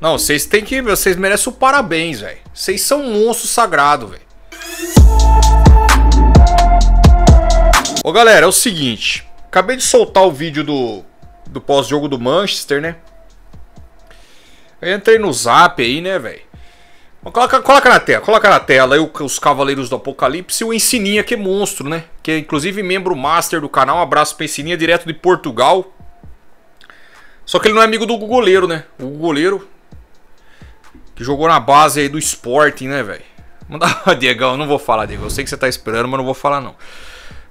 Não, vocês têm que. Vocês merecem o parabéns, velho. Vocês são um monstro sagrado, velho. Ô galera, é o seguinte. Acabei de soltar o vídeo do, do pós-jogo do Manchester, né? Eu entrei no zap aí, né, velho? Coloca, coloca na tela, coloca na tela aí os Cavaleiros do Apocalipse e o Ensininha, que é monstro, né? Que é inclusive membro master do canal. Um abraço pra Ensininha, direto de Portugal. Só que ele não é amigo do goleiro, né? O goleiro que jogou na base aí do Sporting, né, velho? Mandava, Diegão, não vou falar, Diego. Eu sei que você tá esperando, mas não vou falar, não.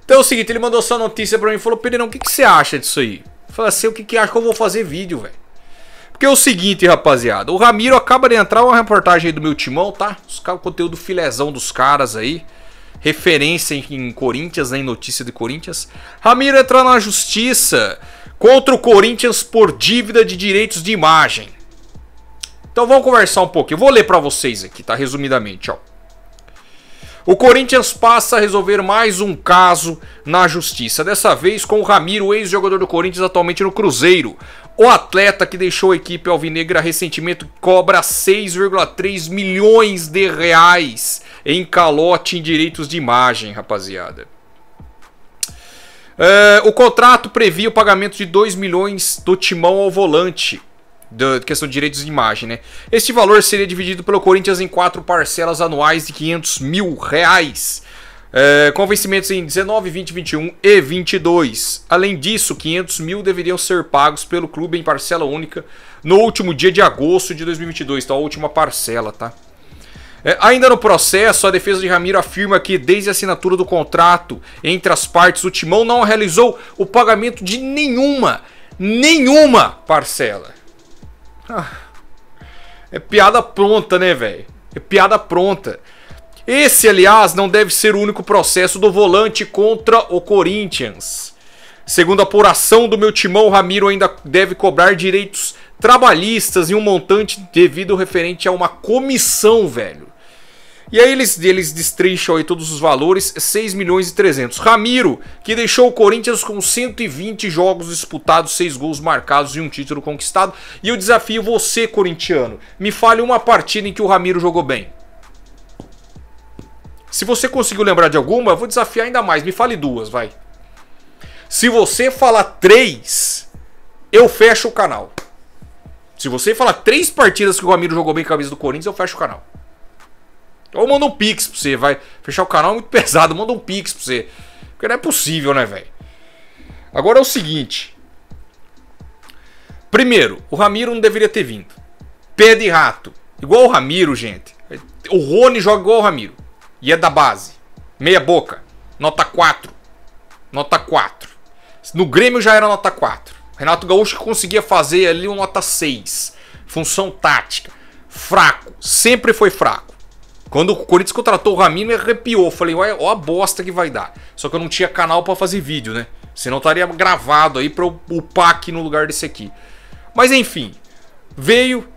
Então é o seguinte, ele mandou sua notícia pra mim e falou, Pedrão, o que, que você acha disso aí? Eu falei assim, o que, que acha que eu vou fazer vídeo, velho? Porque é o seguinte, rapaziada, o Ramiro acaba de entrar uma reportagem aí do meu timão, tá? Os caras, conteúdo filezão dos caras aí. Referência em Corinthians, né? Em notícia de Corinthians. Ramiro entra na justiça contra o Corinthians por dívida de direitos de imagem. Então vamos conversar um pouco. Eu vou ler para vocês aqui, tá? Resumidamente, ó. O Corinthians passa a resolver mais um caso na justiça, dessa vez com o Ramiro, ex-jogador do Corinthians, atualmente no Cruzeiro. O atleta que deixou a equipe alvinegra recentemente cobra 6,3 milhões de reais em calote em direitos de imagem, rapaziada. É, o contrato previa o pagamento de 2 milhões do timão ao volante da questão de direitos de imagem, né? Este valor seria dividido pelo Corinthians em quatro parcelas anuais de 500 mil reais. É, com vencimentos em 19, 20, 21 e 22. Além disso, 500 mil deveriam ser pagos pelo clube em parcela única no último dia de agosto de 2022, então a última parcela, tá? É, ainda no processo, a defesa de Ramiro afirma que desde a assinatura do contrato entre as partes, o Timão não realizou o pagamento de nenhuma, nenhuma parcela. É piada pronta, né, velho? É piada pronta. Esse, aliás, não deve ser o único processo do volante contra o Corinthians. Segundo a apuração do meu timão, Ramiro ainda deve cobrar direitos trabalhistas e um montante devido referente a uma comissão, velho. E aí eles, eles destrincham aí todos os valores, 6 milhões e 300. Ramiro, que deixou o Corinthians com 120 jogos disputados, 6 gols marcados e um título conquistado. E eu desafio você, corintiano, me fale uma partida em que o Ramiro jogou bem. Se você conseguiu lembrar de alguma, eu vou desafiar ainda mais. Me fale duas, vai. Se você falar três, eu fecho o canal. Se você falar três partidas que o Ramiro jogou bem com a camisa do Corinthians, eu fecho o canal. Ou manda um pix pra você, vai fechar o canal é muito pesado, manda um pix pra você. Porque não é possível, né, velho? Agora é o seguinte. Primeiro, o Ramiro não deveria ter vindo. Pé de rato. Igual o Ramiro, gente. O Rony joga igual o Ramiro. E é da base. Meia boca. Nota 4. Nota 4. No Grêmio já era nota 4. Renato Gaúcho conseguia fazer ali um nota 6. Função tática. Fraco. Sempre foi fraco. Quando o Corinthians contratou o Ramiro, me arrepiou. Falei, olha, ó a bosta que vai dar. Só que eu não tinha canal para fazer vídeo, né? Senão estaria gravado aí pra eu upar aqui no lugar desse aqui. Mas enfim, veio.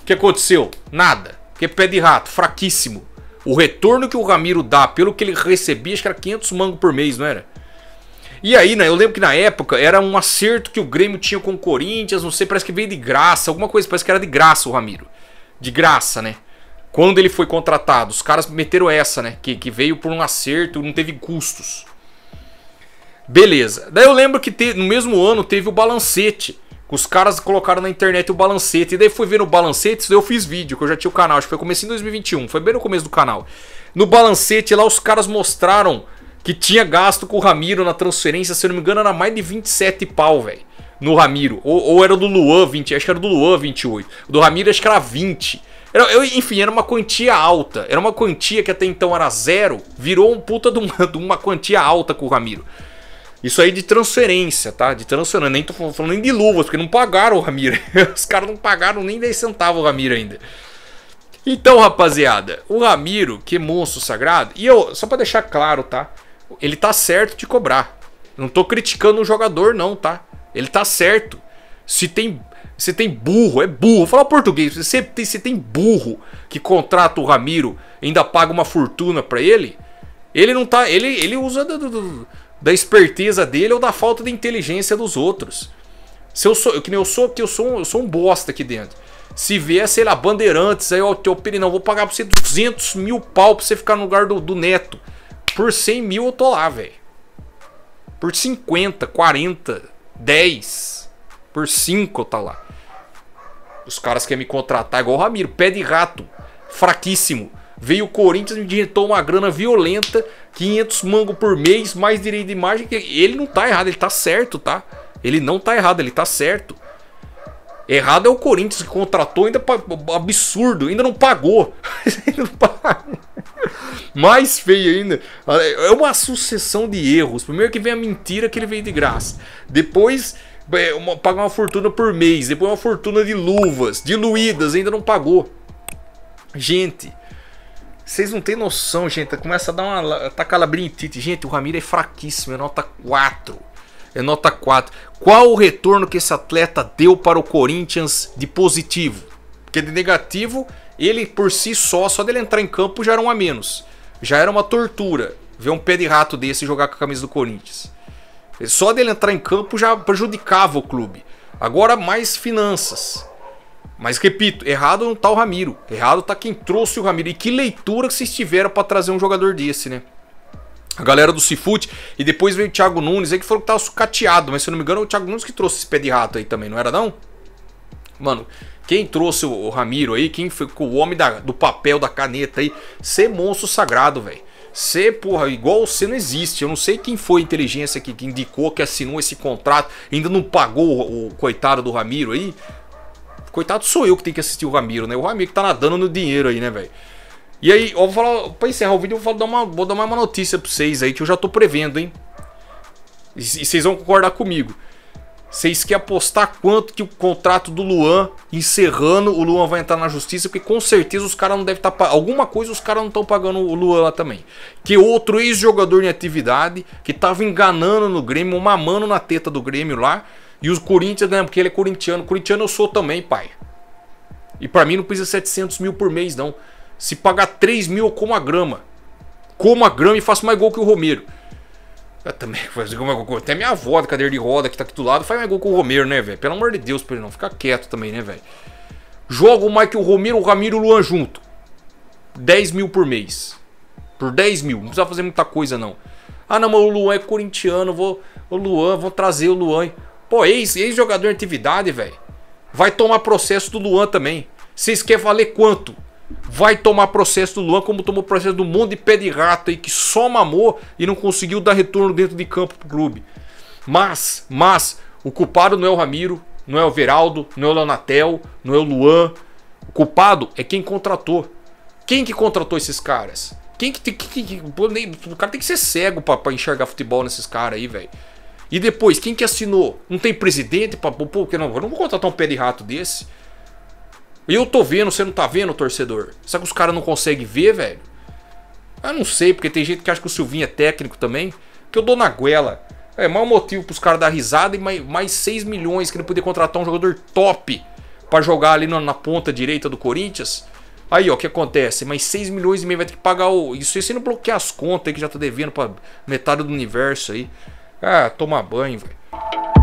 O que aconteceu? Nada. Que pé de rato, fraquíssimo. O retorno que o Ramiro dá pelo que ele recebia, acho que era 500 mangos por mês, não era? E aí, né, eu lembro que na época era um acerto que o Grêmio tinha com o Corinthians, não sei, parece que veio de graça, alguma coisa, parece que era de graça o Ramiro. De graça, né? quando ele foi contratado, os caras meteram essa, né? Que, que veio por um acerto, não teve custos. Beleza. Daí eu lembro que te, no mesmo ano teve o balancete. Os caras colocaram na internet o balancete. E daí fui ver no balancete, eu fiz vídeo, que eu já tinha o canal. Acho que foi começo em 2021, foi bem no começo do canal. No balancete lá os caras mostraram que tinha gasto com o Ramiro na transferência, se eu não me engano era mais de 27 pau, velho. No Ramiro. Ou, ou, era do Luan 20, acho que era do Luan 28. O do Ramiro acho que era 20. Era, eu, enfim, era uma quantia alta. Era uma quantia que até então era zero, virou um puta de uma, de uma quantia alta com o Ramiro. Isso aí de transferência, tá? De transferência. Nem tô falando nem de luvas, porque não pagaram o Ramiro. Os caras não pagaram nem 10 centavos o Ramiro ainda. Então, rapaziada, o Ramiro, que monstro sagrado. E eu, só para deixar claro, tá? Ele tá certo de cobrar. Não tô criticando o jogador, não, tá? Ele tá certo. Se tem você tem burro, é burro. Fala português. Você tem, você tem burro que contrata o Ramiro, ainda paga uma fortuna para ele. Ele não tá. Ele, ele usa do, do, da esperteza dele ou da falta de inteligência dos outros. Se eu sou. Que nem eu sou, que eu sou, eu sou um bosta aqui dentro. Se vier, sei lá, bandeirantes, aí, ó, o teu não vou pagar pra você 200 mil pau pra você ficar no lugar do, do neto. Por 100 mil eu tô lá, velho. Por 50, 40, 10. Por 5 tá lá. Os caras querem me contratar igual o Ramiro. Pé de rato. Fraquíssimo. Veio o Corinthians, me diretou uma grana violenta. 500 mango por mês, mais direito de imagem. Ele não tá errado, ele tá certo, tá? Ele não tá errado, ele tá certo. Errado é o Corinthians que contratou, ainda absurdo, ainda não pagou. Mais feio ainda. É uma sucessão de erros. Primeiro que vem a mentira que ele veio de graça. Depois é, uma, pagar uma fortuna por mês, depois uma fortuna de luvas, diluídas, ainda não pagou. Gente, vocês não tem noção, gente. Começa a dar uma. Tá tite Gente, o Ramiro é fraquíssimo, é nota 4. É nota 4. Qual o retorno que esse atleta deu para o Corinthians de positivo? Porque de negativo, ele por si só, só dele entrar em campo já era um a menos. Já era uma tortura ver um pé de rato desse jogar com a camisa do Corinthians. Só dele entrar em campo já prejudicava o clube. Agora mais finanças. Mas repito, errado não tá o Ramiro. Errado tá quem trouxe o Ramiro. E que leitura que vocês tiveram para trazer um jogador desse, né? A galera do Cifute e depois veio o Thiago Nunes aí que falou que tava sucateado, mas se eu não me engano, é o Thiago Nunes que trouxe esse pé de rato aí também, não era não? Mano, quem trouxe o Ramiro aí, quem ficou o homem da, do papel, da caneta aí, ser é monstro sagrado, velho. Você, porra, igual você não existe. Eu não sei quem foi a inteligência que, que indicou que assinou esse contrato, ainda não pagou o, o coitado do Ramiro aí. Coitado sou eu que tenho que assistir o Ramiro, né? O Ramiro que tá nadando no dinheiro aí, né, velho? E aí, eu vou falar, pra encerrar o vídeo, eu vou, dar uma, vou dar mais uma notícia pra vocês aí que eu já tô prevendo, hein? E, e vocês vão concordar comigo. Vocês querem apostar quanto que o contrato do Luan encerrando, o Luan vai entrar na justiça, porque com certeza os caras não devem estar tá, Alguma coisa os caras não estão pagando o Luan lá também. Que outro ex-jogador em atividade que estava enganando no Grêmio, mamando na teta do Grêmio lá. E os Corinthians né, porque ele é corintiano. Corintiano eu sou também, pai. E para mim não precisa 700 mil por mês, não. Se pagar 3 mil, eu como a grama. Como a grama e faço mais gol que o Romero. Eu também, faz como Até minha avó da cadeira de roda que tá aqui do lado faz mais gol com o Romero, né, velho? Pelo amor de Deus, pra ele não ficar quieto também, né, velho? Joga o Michael Romero, o Ramiro e o Luan junto. 10 mil por mês. Por 10 mil. Não precisa fazer muita coisa, não. Ah, não, mas o Luan é corintiano. Vou, o Luan, vou trazer o Luan. Pô, ex-jogador ex em atividade, velho. Vai tomar processo do Luan também. Vocês querem valer quanto? vai tomar processo do Luan como tomou processo do mundo de pé de rato aí que só mamou e não conseguiu dar retorno dentro de campo pro clube. Mas, mas, o culpado não é o Ramiro, não é o Veraldo, não é o Leonatel, não é o Luan. O culpado é quem contratou. Quem que contratou esses caras? Quem que, que, que, que o cara tem que ser cego para enxergar futebol nesses caras aí, velho. E depois, quem que assinou? Não tem presidente para pô, que não, eu não vou contratar um pé de rato desse. Eu tô vendo, você não tá vendo, torcedor? Será que os caras não conseguem ver, velho? eu não sei, porque tem gente que acha que o Silvinho é técnico também. Que eu dou na guela. É mau motivo pros caras dar risada e mais, mais 6 milhões que não poder contratar um jogador top para jogar ali na, na, ponta direita do Corinthians. Aí, ó, o que acontece? Mais 6 milhões e meio vai ter que pagar o. Isso aí você não bloqueia as contas aí que já tá devendo pra metade do universo aí. Ah, tomar banho, velho.